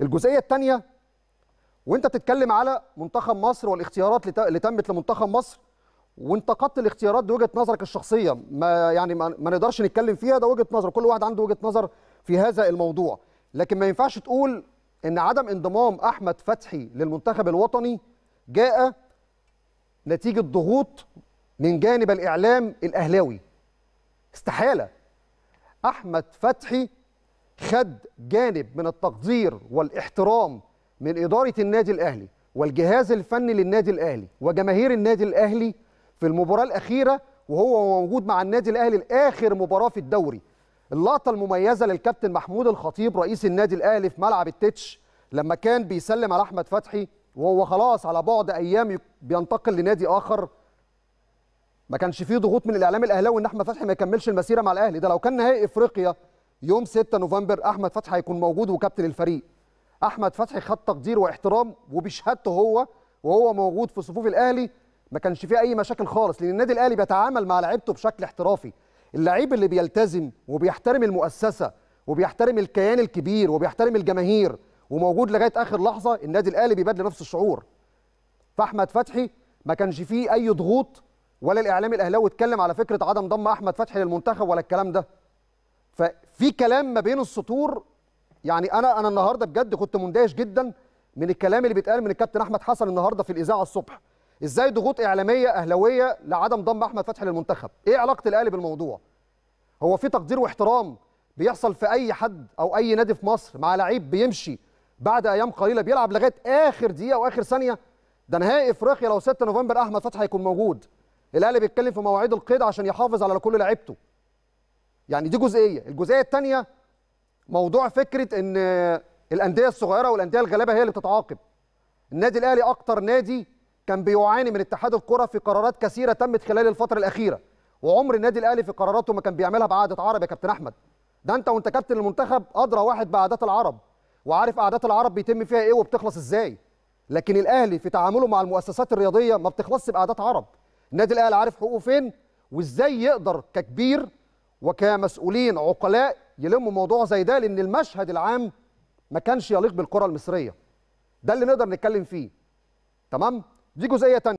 الجزئيه الثانيه وانت بتتكلم على منتخب مصر والاختيارات اللي تمت لمنتخب مصر وانتقدت الاختيارات دي وجهه نظرك الشخصيه ما يعني ما نقدرش نتكلم فيها ده وجهه نظر كل واحد عنده وجهه نظر في هذا الموضوع لكن ما ينفعش تقول ان عدم انضمام احمد فتحي للمنتخب الوطني جاء نتيجه ضغوط من جانب الاعلام الاهلاوي استحاله احمد فتحي خد جانب من التقدير والاحترام من إدارة النادي الأهلي والجهاز الفني للنادي الأهلي وجماهير النادي الأهلي في المباراة الأخيرة وهو موجود مع النادي الأهلي لآخر مباراة في الدوري اللقطة المميزة للكابتن محمود الخطيب رئيس النادي الأهلي في ملعب التتش لما كان بيسلم على أحمد فتحي وهو خلاص على بعد أيام بينتقل لنادي آخر ما كانش فيه ضغوط من الإعلام الأهلاوي إن أحمد فتحي ما يكملش المسيرة مع الأهلي ده لو كان نهائي إفريقيا يوم 6 نوفمبر احمد فتحي هيكون موجود وكابتن الفريق احمد فتحي خد تقدير واحترام وبشهادته هو وهو موجود في صفوف الاهلي ما كانش فيه اي مشاكل خالص لان النادي الاهلي بيتعامل مع لعيبته بشكل احترافي اللعيب اللي بيلتزم وبيحترم المؤسسه وبيحترم الكيان الكبير وبيحترم الجماهير وموجود لغايه اخر لحظه النادي الاهلي بيبادل نفس الشعور فاحمد فتحي ما كانش فيه اي ضغوط ولا الاعلام الاهلاوي اتكلم على فكره عدم ضم احمد فتحي للمنتخب ولا الكلام ده ففي كلام ما بين السطور يعني انا انا النهارده بجد كنت مندهش جدا من الكلام اللي بيتقال من الكابتن احمد حسن النهارده في الاذاعه الصبح ازاي ضغوط اعلاميه اهلاويه لعدم ضم احمد فتحي للمنتخب ايه علاقه الاهلي بالموضوع هو في تقدير واحترام بيحصل في اي حد او اي نادي في مصر مع لعيب بيمشي بعد ايام قليله بيلعب لغايه اخر دقيقه واخر ثانيه ده نهائي افريقيا لو 6 نوفمبر احمد فتحي هيكون موجود الاهلي بيتكلم في مواعيد القيد عشان يحافظ على كل لعيبته يعني دي جزئيه الجزئيه الثانيه موضوع فكره ان الانديه الصغيره والانديه الغلابه هي اللي بتتعاقب النادي الاهلي اكتر نادي كان بيعاني من اتحاد الكره في قرارات كثيره تمت خلال الفتره الاخيره وعمر النادي الاهلي في قراراته ما كان بيعملها بقعده عرب يا كابتن احمد ده انت وانت كابتن المنتخب ادرى واحد بعادات العرب وعارف قعدات العرب بيتم فيها ايه وبتخلص ازاي لكن الاهلي في تعامله مع المؤسسات الرياضيه ما بتخلصش بقعدات عرب النادي الاهلي عارف حقوقه فين وازاي يقدر ككبير وكمسؤولين عقلاء يلموا موضوع زي ده لان المشهد العام ما كانش يليق بالكره المصريه ده اللي نقدر نتكلم فيه تمام دي جزئيه تانية.